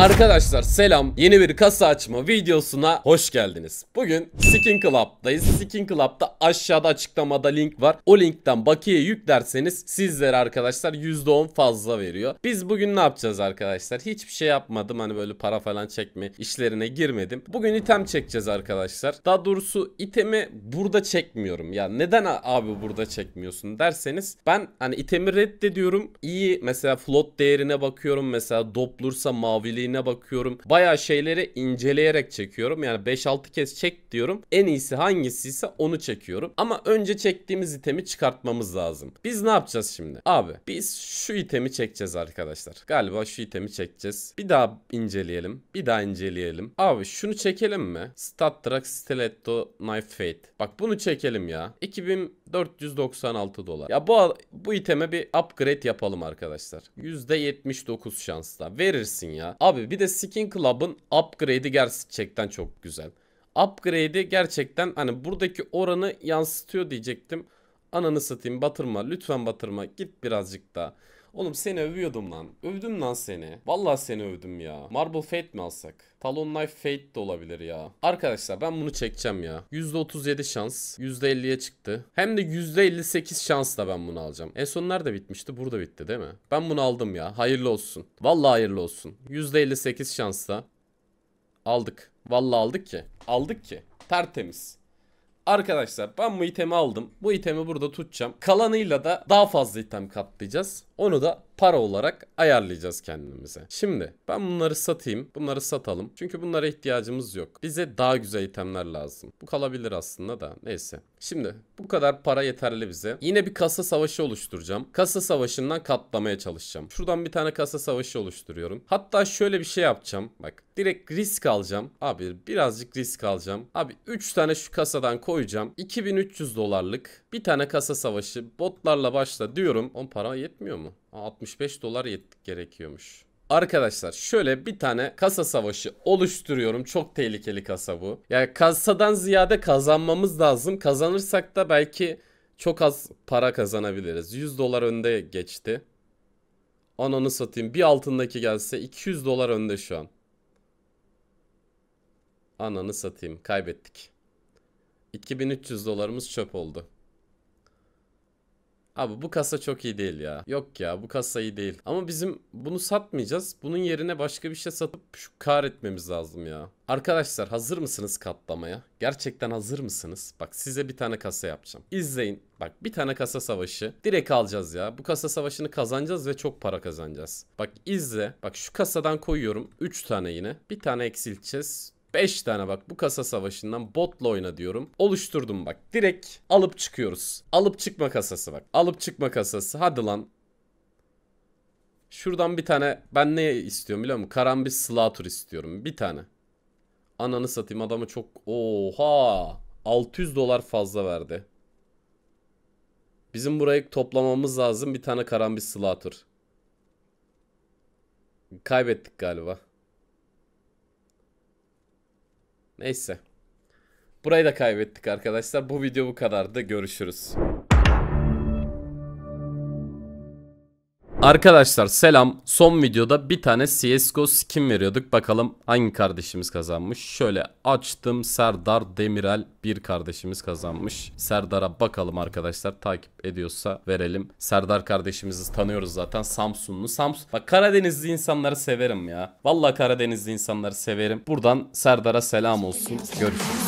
Arkadaşlar selam yeni bir kasa açma videosuna hoş geldiniz. Bugün Skin Club'dayız. Skin Club'da aşağıda açıklamada link var. O linkten bakiye yüklerseniz sizlere arkadaşlar %10 fazla veriyor. Biz bugün ne yapacağız arkadaşlar? Hiçbir şey yapmadım hani böyle para falan çekme işlerine girmedim. Bugün item çekeceğiz arkadaşlar. Daha doğrusu itemi burada çekmiyorum. Ya neden abi burada çekmiyorsun derseniz ben hani itemi reddediyorum. İyi mesela float değerine bakıyorum. Mesela doplursa maviliğini içeriğine bakıyorum. Bayağı şeyleri inceleyerek çekiyorum. Yani 5-6 kez çek diyorum. En iyisi hangisi onu çekiyorum. Ama önce çektiğimiz itemi çıkartmamız lazım. Biz ne yapacağız şimdi? Abi biz şu itemi çekeceğiz arkadaşlar. Galiba şu itemi çekeceğiz. Bir daha inceleyelim. Bir daha inceleyelim. Abi şunu çekelim mi? Stat Drax Stiletto Knife Fate. Bak bunu çekelim ya. 2000 496 dolar. Ya bu bu iteme bir upgrade yapalım arkadaşlar. %79 şansla verirsin ya. Abi bir de Skin Club'ın upgrade'i gerçekten çok güzel. Upgrade'i gerçekten hani buradaki oranı yansıtıyor diyecektim. Ananı satayım batırma lütfen batırma git birazcık daha. Oğlum seni övüyordum lan. Övdüm lan seni. Vallahi seni övdüm ya. Marble Fate mi alsak? Talon Knife Fate de olabilir ya. Arkadaşlar ben bunu çekeceğim ya. %37 şans. %50'ye çıktı. Hem de %58 şansla ben bunu alacağım. En son nerede bitmişti? Burada bitti değil mi? Ben bunu aldım ya. Hayırlı olsun. Vallahi hayırlı olsun. %58 şansla. Aldık. Vallahi aldık ki. Aldık ki. Tertemiz. Arkadaşlar ben bu itemi aldım. Bu itemi burada tutacağım. Kalanıyla da daha fazla item katlayacağız. Onu da para olarak ayarlayacağız kendimize. Şimdi ben bunları satayım. Bunları satalım. Çünkü bunlara ihtiyacımız yok. Bize daha güzel itemler lazım. Bu kalabilir aslında da. Neyse. Şimdi bu kadar para yeterli bize. Yine bir kasa savaşı oluşturacağım. Kasa savaşından katlamaya çalışacağım. Şuradan bir tane kasa savaşı oluşturuyorum. Hatta şöyle bir şey yapacağım. Bak direkt risk alacağım. Abi birazcık risk alacağım. Abi 3 tane şu kasadan koyacağım. 2300 dolarlık bir tane kasa savaşı botlarla başla diyorum. On para yetmiyor mu? 65 dolar yet gerekiyormuş. Arkadaşlar şöyle bir tane kasa savaşı oluşturuyorum. Çok tehlikeli kasa bu. Yani kasadan ziyade kazanmamız lazım. Kazanırsak da belki çok az para kazanabiliriz. 100 dolar önde geçti. Ananı satayım. Bir altındaki gelse 200 dolar önde şu an. Ananı satayım. Kaybettik. 2300 dolarımız çöp oldu. Abi bu kasa çok iyi değil ya. Yok ya bu kasa iyi değil. Ama bizim bunu satmayacağız. Bunun yerine başka bir şey satıp şu kar etmemiz lazım ya. Arkadaşlar hazır mısınız katlamaya? Gerçekten hazır mısınız? Bak size bir tane kasa yapacağım. İzleyin. Bak bir tane kasa savaşı. Direkt alacağız ya. Bu kasa savaşını kazanacağız ve çok para kazanacağız. Bak izle. Bak şu kasadan koyuyorum. 3 tane yine. Bir tane eksilteceğiz. 5 tane bak bu kasa savaşından botla oyna diyorum. Oluşturdum bak. Direkt alıp çıkıyoruz. Alıp çıkma kasası bak. Alıp çıkma kasası. Hadi lan. Şuradan bir tane ben ne istiyorum biliyor musun? Karambit Slatur istiyorum. Bir tane. Ananı satayım adamı çok... Oha! 600 dolar fazla verdi. Bizim burayı toplamamız lazım. Bir tane karambit Slatur. Kaybettik galiba. Neyse. Burayı da kaybettik arkadaşlar. Bu video bu kadardı. Görüşürüz. Arkadaşlar selam. Son videoda bir tane CSGO skin veriyorduk. Bakalım hangi kardeşimiz kazanmış. Şöyle açtım. Serdar Demirel bir kardeşimiz kazanmış. Serdar'a bakalım arkadaşlar. Takip ediyorsa verelim. Serdar kardeşimizi tanıyoruz zaten. Samsunlu. Samsun. Bak Karadenizli insanları severim ya. Vallahi Karadenizli insanları severim. Buradan Serdar'a selam olsun. Görüşürüz.